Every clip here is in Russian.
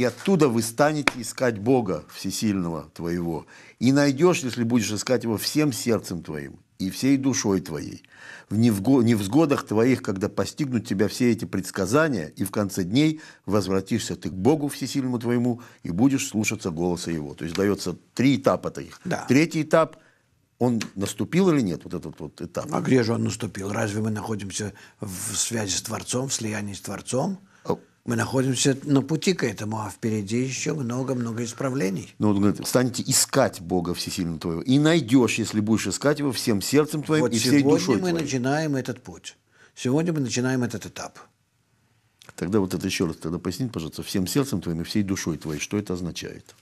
и оттуда вы станете искать Бога всесильного твоего. И найдешь, если будешь искать Его всем сердцем твоим и всей душой твоей, в невзгодах твоих, когда постигнут тебя все эти предсказания, и в конце дней возвратишься ты к Богу всесильному твоему и будешь слушаться голоса Его. То есть дается три этапа таких. Да. Третий этап – он наступил или нет, вот этот вот этап? А где же он наступил? Разве мы находимся в связи с Творцом, в слиянии с Творцом? Мы находимся на пути к этому, а впереди еще много-много исправлений. Ну, он говорит, станете искать Бога всесильного твоего. И найдешь, если будешь искать его всем сердцем твоим вот и всей душой Сегодня мы твоей. начинаем этот путь. Сегодня мы начинаем этот этап. Тогда вот это еще раз тогда поясните, пожалуйста, всем сердцем твоим и всей душой твоей, что это означает?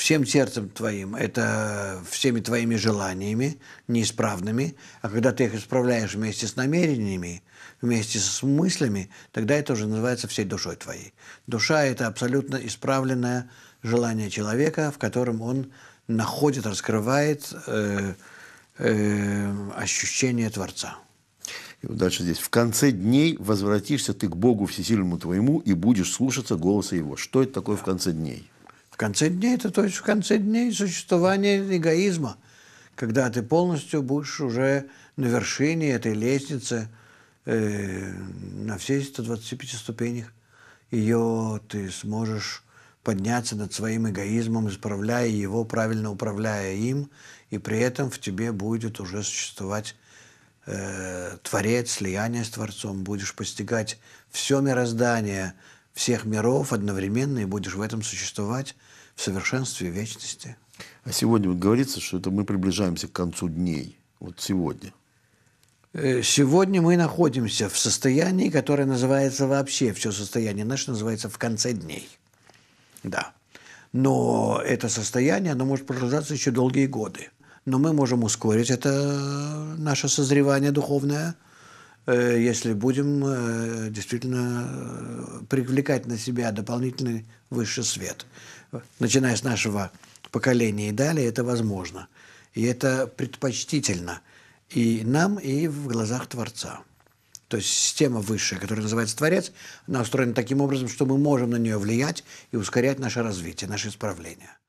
всем сердцем твоим, это всеми твоими желаниями, неисправными, а когда ты их исправляешь вместе с намерениями, вместе с мыслями, тогда это уже называется всей душой твоей. Душа – это абсолютно исправленное желание человека, в котором он находит, раскрывает э, э, ощущение Творца. И вот дальше здесь. «В конце дней возвратишься ты к Богу Всесильному твоему и будешь слушаться голоса Его». Что это такое «в конце дней»? конце дней это то есть в конце дней существования эгоизма, когда ты полностью будешь уже на вершине этой лестницы э, на всей 125 ступенях. Ее ты сможешь подняться над своим эгоизмом, исправляя его, правильно управляя им, и при этом в тебе будет уже существовать э, Творец, слияние с Творцом, будешь постигать все мироздание – всех миров одновременно и будешь в этом существовать в совершенстве вечности. А сегодня вот говорится, что это мы приближаемся к концу дней. Вот сегодня. Э, сегодня мы находимся в состоянии, которое называется вообще все состояние наше называется в конце дней. Да. Но это состояние, оно может продолжаться еще долгие годы. Но мы можем ускорить это наше созревание духовное – Э, если будем э, действительно э, привлекать на себя дополнительный высший свет. Начиная с нашего поколения и далее, это возможно. И это предпочтительно и нам, и в глазах Творца. То есть система высшая, которая называется Творец, она устроена таким образом, что мы можем на нее влиять и ускорять наше развитие, наше исправление.